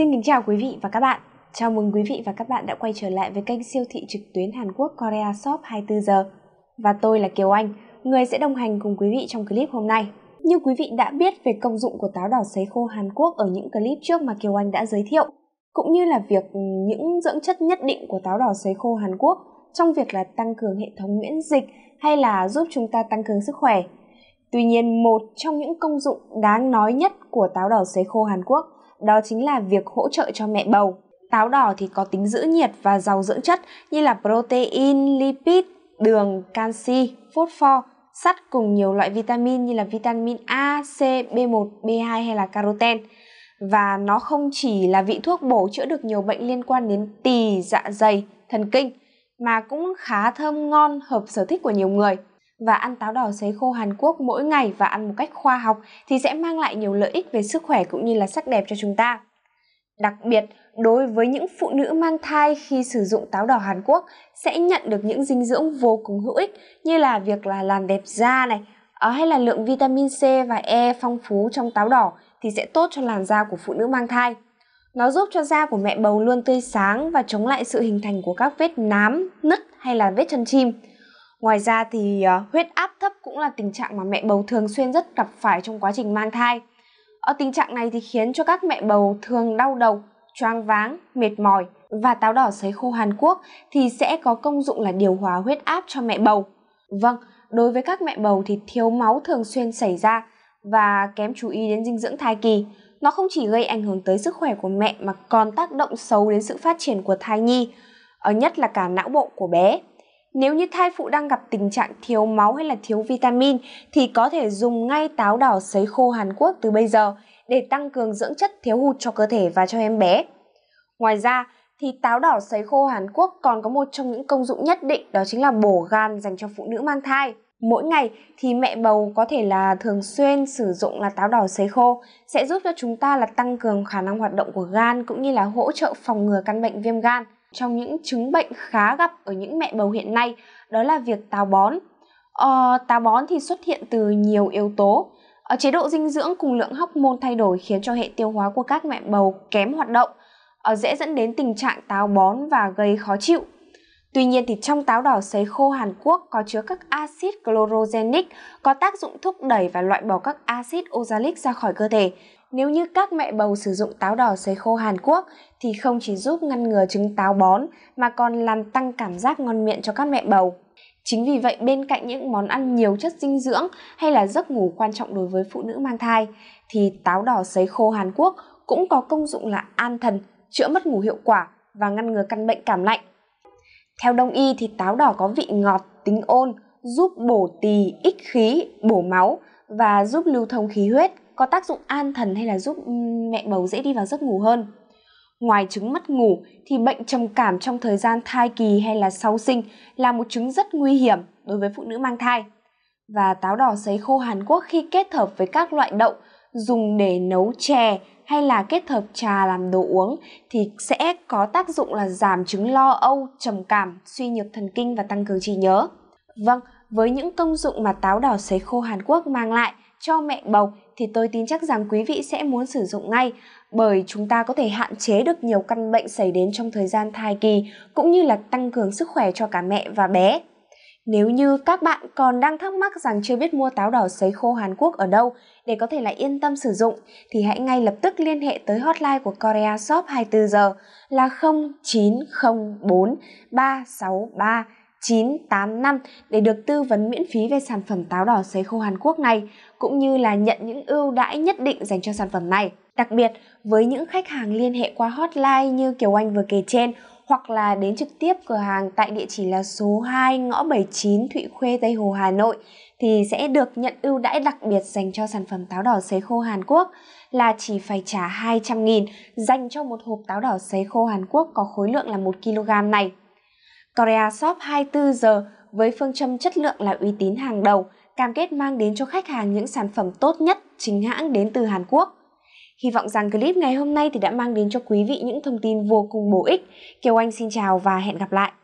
Xin kính chào quý vị và các bạn. Chào mừng quý vị và các bạn đã quay trở lại với kênh siêu thị trực tuyến Hàn Quốc Korea Shop 24 giờ. Và tôi là Kiều Anh, người sẽ đồng hành cùng quý vị trong clip hôm nay. Như quý vị đã biết về công dụng của táo đỏ sấy khô Hàn Quốc ở những clip trước mà Kiều Anh đã giới thiệu, cũng như là việc những dưỡng chất nhất định của táo đỏ sấy khô Hàn Quốc trong việc là tăng cường hệ thống miễn dịch hay là giúp chúng ta tăng cường sức khỏe. Tuy nhiên, một trong những công dụng đáng nói nhất của táo đỏ sấy khô Hàn Quốc đó chính là việc hỗ trợ cho mẹ bầu. Táo đỏ thì có tính giữ nhiệt và giàu dưỡng chất như là protein, lipid, đường, canxi, phốt pho, sắt cùng nhiều loại vitamin như là vitamin A, C, B1, B2 hay là caroten. Và nó không chỉ là vị thuốc bổ chữa được nhiều bệnh liên quan đến tỳ, dạ dày, thần kinh mà cũng khá thơm ngon hợp sở thích của nhiều người và ăn táo đỏ sấy khô Hàn Quốc mỗi ngày và ăn một cách khoa học thì sẽ mang lại nhiều lợi ích về sức khỏe cũng như là sắc đẹp cho chúng ta. Đặc biệt, đối với những phụ nữ mang thai khi sử dụng táo đỏ Hàn Quốc sẽ nhận được những dinh dưỡng vô cùng hữu ích như là việc là làm đẹp da này, ờ, hay là lượng vitamin C và E phong phú trong táo đỏ thì sẽ tốt cho làn da của phụ nữ mang thai. Nó giúp cho da của mẹ bầu luôn tươi sáng và chống lại sự hình thành của các vết nám, nứt hay là vết chân chim. Ngoài ra thì ờ, huyết áp thấp cũng là tình trạng mà mẹ bầu thường xuyên rất gặp phải trong quá trình mang thai. Ở tình trạng này thì khiến cho các mẹ bầu thường đau đầu, choáng váng, mệt mỏi và táo đỏ sấy khô Hàn Quốc thì sẽ có công dụng là điều hòa huyết áp cho mẹ bầu. Vâng, đối với các mẹ bầu thì thiếu máu thường xuyên xảy ra và kém chú ý đến dinh dưỡng thai kỳ. Nó không chỉ gây ảnh hưởng tới sức khỏe của mẹ mà còn tác động xấu đến sự phát triển của thai nhi, ở ờ, nhất là cả não bộ của bé. Nếu như thai phụ đang gặp tình trạng thiếu máu hay là thiếu vitamin thì có thể dùng ngay táo đỏ sấy khô Hàn Quốc từ bây giờ để tăng cường dưỡng chất thiếu hụt cho cơ thể và cho em bé. Ngoài ra thì táo đỏ sấy khô Hàn Quốc còn có một trong những công dụng nhất định đó chính là bổ gan dành cho phụ nữ mang thai. Mỗi ngày thì mẹ bầu có thể là thường xuyên sử dụng là táo đỏ sấy khô sẽ giúp cho chúng ta là tăng cường khả năng hoạt động của gan cũng như là hỗ trợ phòng ngừa căn bệnh viêm gan trong những chứng bệnh khá gặp ở những mẹ bầu hiện nay đó là việc táo bón ờ, táo bón thì xuất hiện từ nhiều yếu tố ở ờ, chế độ dinh dưỡng cùng lượng hóc môn thay đổi khiến cho hệ tiêu hóa của các mẹ bầu kém hoạt động ờ, dễ dẫn đến tình trạng táo bón và gây khó chịu Tuy nhiên thì trong táo đỏ sấy khô Hàn Quốc có chứa các axit chlorogenic có tác dụng thúc đẩy và loại bỏ các axit oxalic ra khỏi cơ thể. Nếu như các mẹ bầu sử dụng táo đỏ sấy khô Hàn Quốc thì không chỉ giúp ngăn ngừa chứng táo bón mà còn làm tăng cảm giác ngon miệng cho các mẹ bầu. Chính vì vậy bên cạnh những món ăn nhiều chất dinh dưỡng hay là giấc ngủ quan trọng đối với phụ nữ mang thai thì táo đỏ sấy khô Hàn Quốc cũng có công dụng là an thần, chữa mất ngủ hiệu quả và ngăn ngừa căn bệnh cảm lạnh. Theo đông y thì táo đỏ có vị ngọt, tính ôn, giúp bổ tỳ, ích khí, bổ máu và giúp lưu thông khí huyết, có tác dụng an thần hay là giúp mẹ bầu dễ đi vào giấc ngủ hơn. Ngoài chứng mất ngủ thì bệnh trầm cảm trong thời gian thai kỳ hay là sau sinh là một chứng rất nguy hiểm đối với phụ nữ mang thai. Và táo đỏ sấy khô Hàn Quốc khi kết hợp với các loại đậu dùng để nấu chè hay là kết hợp trà làm đồ uống thì sẽ có tác dụng là giảm chứng lo âu, trầm cảm, suy nhược thần kinh và tăng cường trí nhớ. Vâng, với những công dụng mà táo đỏ sấy khô Hàn Quốc mang lại cho mẹ bầu thì tôi tin chắc rằng quý vị sẽ muốn sử dụng ngay bởi chúng ta có thể hạn chế được nhiều căn bệnh xảy đến trong thời gian thai kỳ cũng như là tăng cường sức khỏe cho cả mẹ và bé. Nếu như các bạn còn đang thắc mắc rằng chưa biết mua táo đỏ sấy khô Hàn Quốc ở đâu để có thể lại yên tâm sử dụng thì hãy ngay lập tức liên hệ tới hotline của Korea Shop 24 giờ là 0904 363 985 để được tư vấn miễn phí về sản phẩm táo đỏ sấy khô Hàn Quốc này cũng như là nhận những ưu đãi nhất định dành cho sản phẩm này. Đặc biệt, với những khách hàng liên hệ qua hotline như Kiều Anh vừa kể trên hoặc là đến trực tiếp cửa hàng tại địa chỉ là số 2 ngõ 79 Thụy Khuê Tây Hồ Hà Nội thì sẽ được nhận ưu đãi đặc biệt dành cho sản phẩm táo đỏ sấy khô Hàn Quốc là chỉ phải trả 200 nghìn dành cho một hộp táo đỏ sấy khô Hàn Quốc có khối lượng là 1 kg này. Korea Shop 24 giờ với phương châm chất lượng là uy tín hàng đầu, cam kết mang đến cho khách hàng những sản phẩm tốt nhất chính hãng đến từ Hàn Quốc. Hy vọng rằng clip ngày hôm nay thì đã mang đến cho quý vị những thông tin vô cùng bổ ích. Kiều Anh xin chào và hẹn gặp lại.